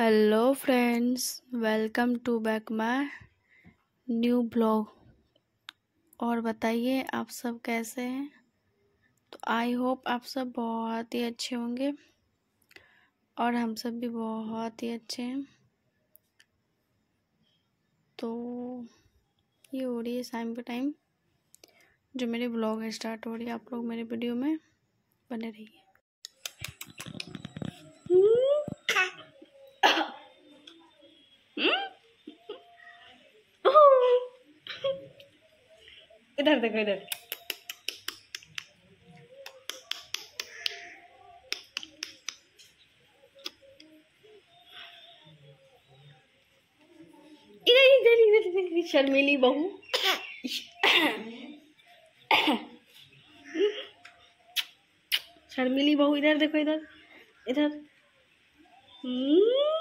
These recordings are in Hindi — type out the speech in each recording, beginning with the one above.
hello friends welcome to back my new blog और बताइए आप सब कैसे हैं तो आई होप आप सब बहुत ही अच्छे होंगे और हम सब भी बहुत ही अच्छे हैं तो ये हो रही है शाम के टाइम जो मेरे ब्लॉग स्टार्ट हो रही है आप लोग मेरे वीडियो में बने रहिए इधर দেখো इधर शर्मिली बहू शर्मिली बहू इधर देखो इधर इधर हम्म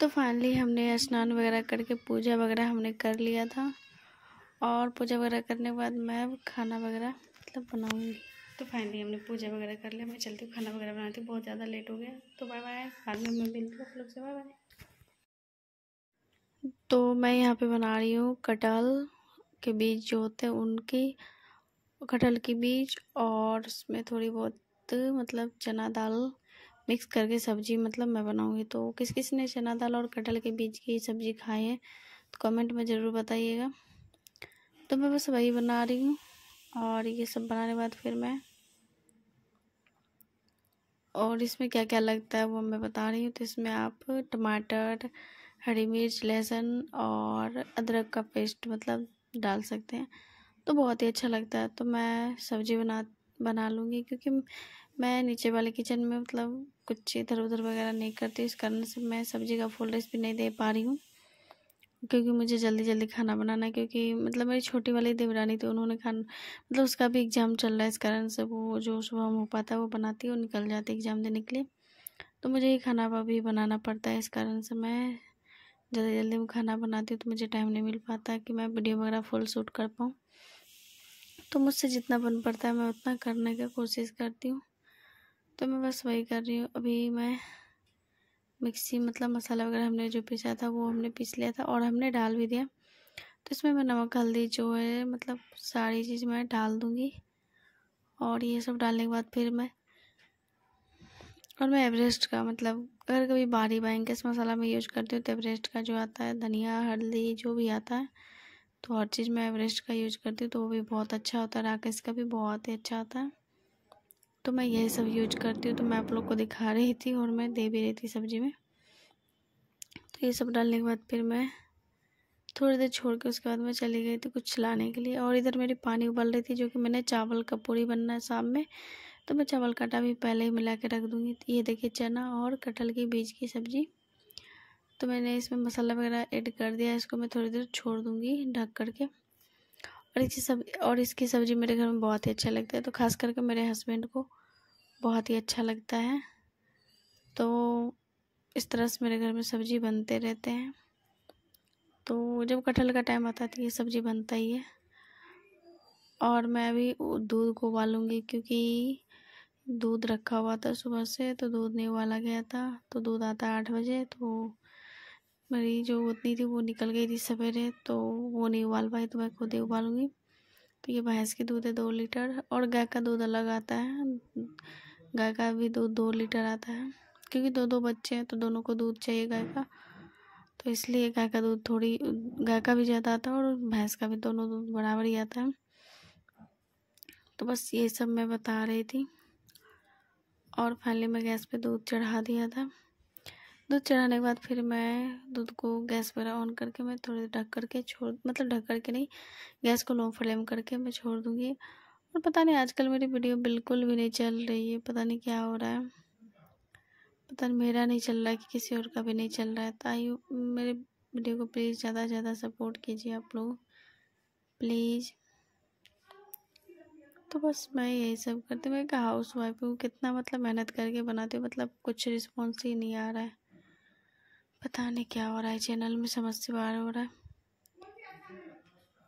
तो फाइनली हमने स्नान वगैरह करके पूजा वगैरह हमने कर लिया था और पूजा वगैरह करने के बाद मैं खाना वगैरह मतलब बनाऊँगी तो फाइनली हमने पूजा वगैरह कर लिया मैं चलती हूँ खाना वगैरह बनाती हूँ बहुत ज़्यादा लेट हो गया तो बाय बाय बाद में मैं मिलती हूँ आप लोग से बाय बाय तो मैं यहाँ पे बना रही हूँ कटहल के बीज जो होते हैं उनकी कटहल के बीज और उसमें थोड़ी बहुत मतलब चना दाल मिक्स करके सब्जी मतलब मैं बनाऊंगी तो किस किस ने चना दाल और कटहल के बीज की सब्ज़ी खाई है तो कमेंट में ज़रूर बताइएगा तो मैं बस वही बना रही हूँ और ये सब बनाने के बाद फिर मैं और इसमें क्या क्या लगता है वो मैं बता रही हूँ तो इसमें आप टमाटर हरी मिर्च लहसुन और अदरक का पेस्ट मतलब डाल सकते हैं तो बहुत ही अच्छा लगता है तो मैं सब्ज़ी बना बना लूँगी क्योंकि मैं नीचे वाले किचन में मतलब कुछ इधर उधर वगैरह नहीं करती इस कारण से मैं सब्ज़ी का फुल रेसिपी नहीं दे पा रही हूँ क्योंकि मुझे जल्दी जल्दी खाना बनाना है क्योंकि मतलब मेरी छोटी वाली देवरानी थी उन्होंने खाना मतलब उसका भी एग्ज़ाम चल रहा है इस कारण से वो जो सुबह हो पाता है वो बनाती है वो निकल जाती है एग्ज़ाम देने के लिए तो मुझे ये खाना भी बनाना पड़ता है इस कारण से मैं जल्दी जल्दी खाना बनाती हूँ तो मुझे टाइम नहीं मिल पाता कि मैं वीडियो वगैरह फुल शूट कर पाऊँ तो मुझसे जितना बन पड़ता है मैं उतना करने की कोशिश करती हूँ तो मैं बस वही कर रही हूँ अभी मैं मिक्सी मतलब मसाला वगैरह हमने जो पीसा था वो हमने पीस लिया था और हमने डाल भी दिया तो इसमें मैं नमक हल्दी जो है मतलब सारी चीज़ मैं डाल दूँगी और ये सब डालने के बाद फिर मैं और मैं एवरेस्ट का मतलब अगर कभी बारी बैंकस मसाला में यूज करती हूँ तो एवरेस्ट का जो आता है धनिया हल्दी जो भी आता है तो हर चीज़ मैं एवरेस्ट का यूज करती हूँ तो वो भी बहुत अच्छा होता है राकेश का भी बहुत ही अच्छा आता है तो मैं यही सब यूज करती हूँ तो मैं आप लोग को दिखा रही थी और मैं दे भी रही थी सब्ज़ी में तो ये सब डालने के बाद फिर मैं थोड़ी देर छोड़ के उसके बाद मैं चली गई थी कुछ लाने के लिए और इधर मेरी पानी उबल रही थी जो कि मैंने चावल का पूरी बनना है शाम में तो मैं चावल काटा भी पहले ही मिला के रख दूँगी ये देखिए चना और कटहल के बीज की सब्ज़ी तो मैंने इसमें मसाला वगैरह ऐड कर दिया इसको मैं थोड़ी देर छोड़ दूँगी ढक करके और इसकी सब्जी और इसकी सब्ज़ी मेरे घर में बहुत ही अच्छा लगता है तो खास करके मेरे हस्बैंड को बहुत ही अच्छा लगता है तो इस तरह से मेरे घर में सब्ज़ी बनते रहते हैं तो जब कटहल का टाइम आता है तो ये सब्ज़ी बनता ही है और मैं अभी दूध को उबालूँगी क्योंकि दूध रखा हुआ था सुबह से तो दूध नहीं उबाला गया था तो दूध आता है आठ बजे तो मेरी जो उतनी थी वो निकल गई थी सवेरे तो वो नहीं उबाल पाई तो मैं खुद ही उबालूँगी तो ये भैंस के दूध है दो लीटर और गाय का दूध अलग आता है गाय का भी दूध दो लीटर आता है क्योंकि दो दो बच्चे हैं तो दोनों को दूध चाहिए गाय का तो इसलिए गाय का दूध थोड़ी गाय का भी ज़्यादा आता है और भैंस का भी दोनों दूध बराबर ही आता है तो बस ये सब मैं बता रही थी और फाइनली मैं गैस पे दूध चढ़ा दिया था दूध तो चढ़ाने के बाद फिर मैं दूध को गैस पर ऑन करके मैं थोड़ी ढक करके छोड़ मतलब ढक करके नहीं गैस को लो फ्लेम करके मैं छोड़ दूँगी और पता नहीं आजकल मेरी वीडियो बिल्कुल भी नहीं चल रही है पता नहीं क्या हो रहा है पता नहीं मेरा नहीं चल रहा है कि किसी और का भी नहीं चल रहा है तो आई मेरे वीडियो को प्लीज़ ज़्यादा से ज़्यादा सपोर्ट कीजिए आप लोग प्लीज़ तो बस मैं यही सब करती हूँ मैं एक हाउस वाइफ हूँ कितना मतलब मेहनत करके बनाती हूँ मतलब कुछ रिस्पॉन्स ही नहीं आ रहा है पता नहीं क्या हो रहा है चैनल में समझ से हो रहा है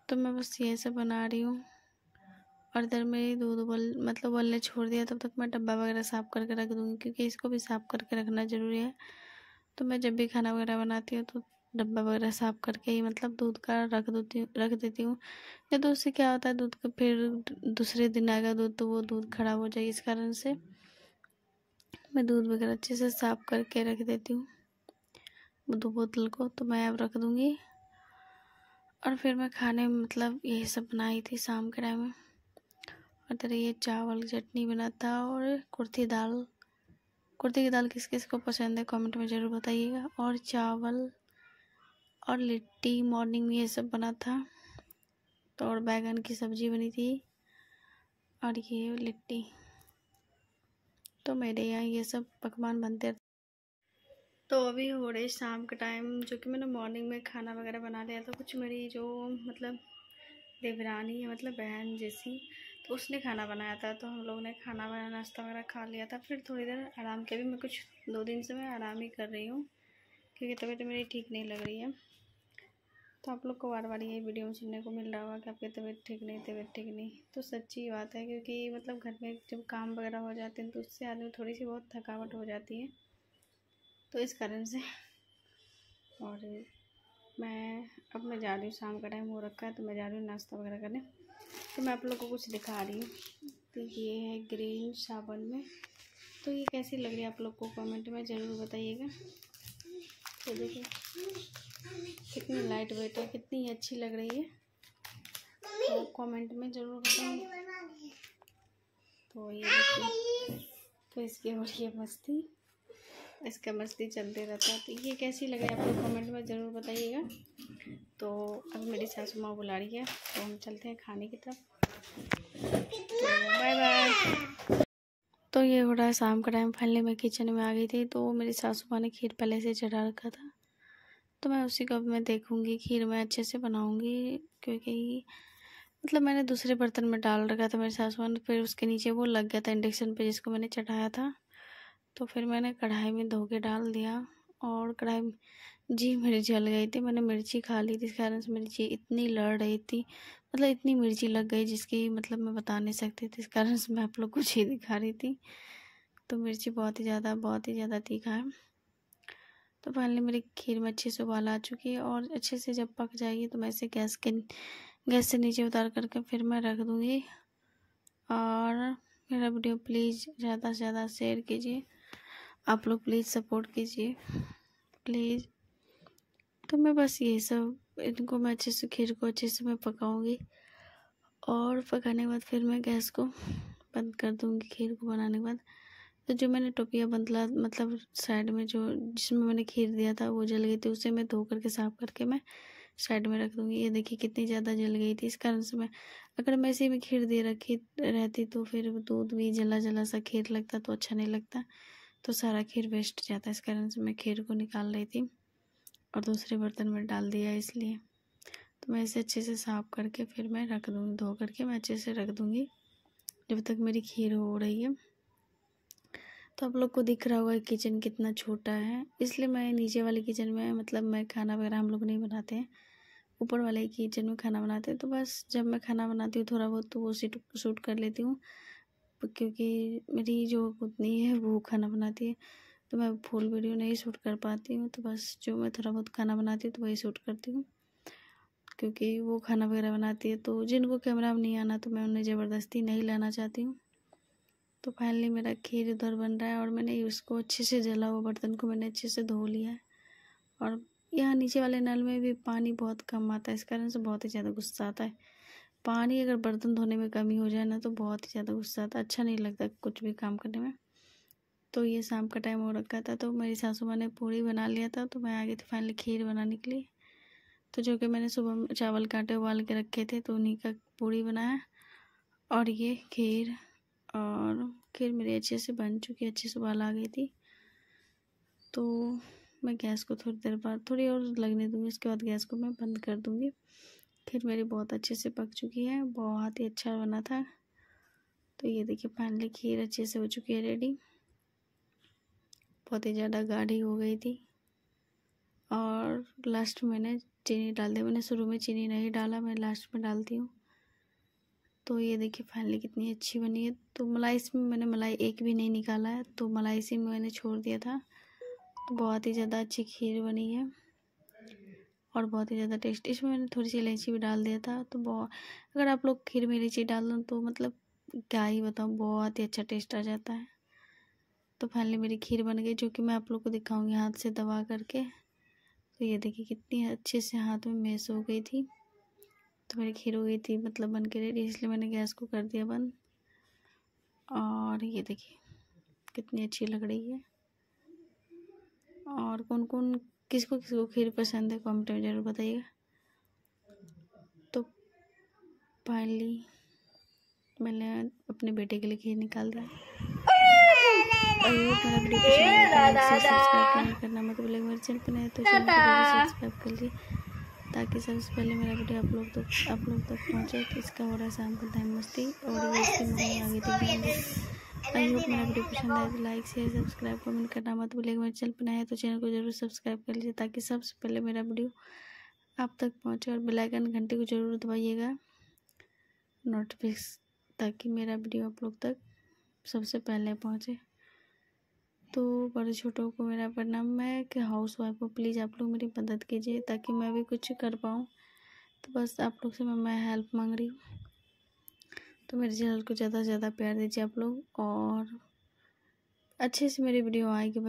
तो मैं बस ये सब बना रही हूँ और इधर मेरी दूध उबल मतलब उबलने छोड़ दिया तब तक मैं डब्बा वगैरह साफ़ करके रख दूँगी क्योंकि इसको भी साफ़ करके रखना ज़रूरी है तो मैं जब भी खाना वगैरह बनाती हूँ तो डब्बा वगैरह साफ़ करके ही मतलब दूध का रख देती रख देती हूँ या तो उससे क्या होता है दूध का फिर दूसरे दिन आएगा दूध तो वो दूध खराब हो जाएगी इस कारण से मैं दूध वगैरह अच्छे से साफ़ करके रख देती हूँ दो बोतल को तो मैं अब रख दूँगी और फिर मैं खाने में मतलब यही सब बनाई थी शाम के टाइम में और तेरे ये चावल की चटनी बना था और कुर्ती दाल कुर्ती की दाल किस किस को पसंद है कमेंट में ज़रूर बताइएगा और चावल और लिट्टी मॉर्निंग में ये सब बना था तो और बैगन की सब्ज़ी बनी थी और ये लिट्टी तो मेरे यहाँ ये सब पकवान बनते तो अभी हो रही शाम के टाइम जो कि मैंने मॉर्निंग में खाना वगैरह बना लिया था कुछ मेरी जो मतलब देवरानी है मतलब बहन जैसी तो उसने खाना बनाया था तो हम लोग ने खाना वगैरह नाश्ता वगैरह खा लिया था फिर थोड़ी देर आराम के भी मैं कुछ दो दिन से मैं आराम ही कर रही हूँ क्योंकि तबीयत तो मेरी ठीक नहीं लग रही है तो आप लोग को बार बार ये वीडियो में सुनने को मिल रहा होगा कि आपकी तबीयत ठीक नहीं तबीयत ठीक नहीं तो सच्ची बात है क्योंकि मतलब घर में जब काम वगैरह हो जाते हैं तो उससे आदमी थोड़ी सी बहुत थकावट हो जाती है तो इस कारण से और मैं अब मैं जा रही हूँ शाम का टाइम हो रखा है तो मैं जा रही हूँ नाश्ता वगैरह करने तो मैं आप लोगों को कुछ दिखा रही हूँ तो ये है ग्रीन साबन में तो ये कैसी लग रही है आप लोग को कमेंट में ज़रूर बताइएगा तो देखिए कितनी लाइट वेट है कितनी अच्छी लग रही है तो कमेंट में ज़रूर बताइए तो ये तो इसकी हो रही है मस्ती इसका मस्ती चलते रहता है तो ये कैसी लगे आप लोग कमेंट में ज़रूर बताइएगा तो अब मेरी सासू माँ बुला रही है तो हम चलते हैं खाने की तरफ बाय तो बाय तो ये हो रहा है शाम का टाइम फैलने मैं किचन में आ गई थी तो मेरी सासू माँ ने खीर पहले से चढ़ा रखा था तो मैं उसी को मैं देखूँगी खीर मैं अच्छे से बनाऊँगी क्योंकि मतलब मैंने दूसरे बर्तन में डाल रखा था मेरे सासू माँ फिर उसके नीचे वो लग गया था इंडक्शन पे जिसको मैंने चढ़ाया था तो फिर मैंने कढ़ाई में धो के डाल दिया और कढ़ाई जी मेरी जल गई थी मैंने मिर्ची खा ली थी इस कारण से मिर्ची इतनी लड़ रही थी मतलब इतनी मिर्ची लग गई जिसकी मतलब मैं बता नहीं सकती थी इस कारण से मैं आप लोग कुछ ही दिखा रही थी तो मिर्ची बहुत ही ज़्यादा बहुत ही ज़्यादा तीखा है तो फाइनली मेरी खीर में अच्छे से उबाल आ चुकी है और अच्छे से जब पक जाएगी तो मैं इसे गैस के गैस से नीचे उतार करके फिर मैं रख दूँगी और मेरा वीडियो प्लीज़ ज़्यादा से ज़्यादा शेयर कीजिए आप लोग प्लीज़ सपोर्ट कीजिए प्लीज़ तो मैं बस ये सब इनको मैं अच्छे से खीर को अच्छे से मैं पकाऊंगी और पकाने के बाद फिर मैं गैस को बंद कर दूंगी खीर को बनाने के बाद तो जो मैंने टोपिया बंदला मतलब साइड में जो जिसमें मैंने खीर दिया था वो जल गई थी उसे मैं धो करके साफ़ करके मैं साइड में रख दूँगी ये देखिए कितनी ज़्यादा जल गई थी इस कारण से मैं अगर मैं इसी में खीर दे रखी रहती तो फिर दूध भी जला जला सा खीर लगता तो अच्छा नहीं लगता तो सारा खीर वेस्ट जाता है इस कारण से मैं खीर को निकाल रही थी और दूसरे बर्तन में डाल दिया इसलिए तो मैं इसे अच्छे से साफ़ करके फिर मैं रख दूँगी धो करके मैं अच्छे से रख दूँगी जब तक मेरी खीर हो रही है तो आप लोग को दिख रहा होगा किचन कितना छोटा है इसलिए मैं नीचे वाले किचन में मतलब मैं खाना वगैरह हम लोग नहीं बनाते हैं ऊपर वाले किचन में खाना बनाते हैं तो बस जब मैं खाना बनाती हूँ थोड़ा बहुत तो वो सीट शूट कर लेती हूँ क्योंकि मेरी जो पत्नी है वो खाना बनाती है तो मैं फुल वीडियो नहीं शूट कर पाती हूँ तो बस जो मैं थोड़ा बहुत खाना बनाती हूँ तो वही शूट करती हूँ क्योंकि वो खाना वगैरह बनाती है तो जिनको कैमरा में नहीं आना तो मैं उन्हें ज़बरदस्ती नहीं लाना चाहती हूँ तो फाइनली मेरा खीर उधर बन रहा है और मैंने उसको अच्छे से जला हुआ बर्तन को मैंने अच्छे से धो लिया है और यहाँ नीचे वाले नल में भी पानी बहुत कम आता है इस कारण से बहुत ही ज़्यादा गुस्सा आता है पानी अगर बर्तन धोने में कमी हो जाए ना तो बहुत ही ज़्यादा गुस्सा आता अच्छा नहीं लगता कुछ भी काम करने में तो ये शाम का टाइम हो रखा था तो मेरी सासू माँ ने पूड़ी बना लिया था तो मैं आ गई थी फाइनली खीर बनाने के लिए तो जो कि मैंने सुबह चावल काटे उबाल के रखे थे तो उन्हीं का पूड़ी बनाया और ये खीर और खीर मेरी अच्छे से बन चुकी अच्छे से उबाल आ गई थी तो मैं गैस को थोड़ी देर बाद थोड़ी और लगने दूँगी उसके बाद गैस को मैं बंद कर दूँगी खीर मेरी बहुत अच्छे से पक चुकी है बहुत ही अच्छा बना था तो ये देखिए फाइनली खीर अच्छे से हो चुकी है रेडी बहुत ही ज़्यादा गाढ़ी हो गई थी और लास्ट में मैंने चीनी डाल दी मैंने शुरू में चीनी नहीं डाला मैं लास्ट में डालती हूँ तो ये देखिए फाइनली कितनी अच्छी बनी है तो मलाई इसमें मैंने मलाई एक भी नहीं निकाला है तो मलाई इसी में मैंने छोड़ दिया था तो बहुत ही ज़्यादा अच्छी खीर बनी है और बहुत ही ज़्यादा टेस्ट इसमें मैंने थोड़ी सी इलायची भी डाल दिया था तो बहुत अगर आप लोग खीर में इलायची डाल दो तो मतलब क्या ही बताऊँ बहुत ही अच्छा टेस्ट आ जाता है तो फाइनली मेरी खीर बन गई जो कि मैं आप लोग को दिखाऊंगी हाथ से दबा करके तो ये देखिए कितनी अच्छे से हाथ में मेस हो गई थी तो मेरी खीर हो गई थी मतलब बन के रेडी इसलिए मैंने गैस को कर दिया बंद और ये देखिए कितनी अच्छी लग रही है और कौन कौन किसको किसको खीर पसंद है कमेंट में ज़रूर बताइएगा तो फाइनली मैंने अपने बेटे के लिए खीर निकाल रहा है तो करना मत भूलिएगा मेरे चैनल पर नहीं तो सब्सक्राइब कर लिए ताकि सबसे पहले मेरा वीडियो आप लोग तक आप लोग तक पहुँचे इसका हो रहा है शाम को टाइम मस्ती और ये इसकी आगे देखेंगे आई होप मेरा वीडियो पसंद आए तो लाइक शेयर सब्सक्राइब कमेंट करना मत भूलिएगा मेरे चैनल पर नया तो चैनल को जरूर सब्सक्राइब कर लीजिए ताकि सबसे पहले मेरा वीडियो आप तक पहुँचे और बेलाइकन घंटे को जरूर दबाइएगा नोटिफिक्स ताकि मेरा वीडियो आप लोग तक सबसे पहले पहुँचे तो बड़े छोटों को मेरा प्रणाम है कि हाउस वाइफ को प्लीज़ आप लोग मेरी मदद कीजिए ताकि मैं भी कुछ कर पाऊँ तो बस आप लोग से मैं, मैं हेल्प मांग रही हूँ तो मेरे चैनल को ज़्यादा से ज़्यादा प्यार दीजिए आप लोग और अच्छे से मेरी वीडियो आएगी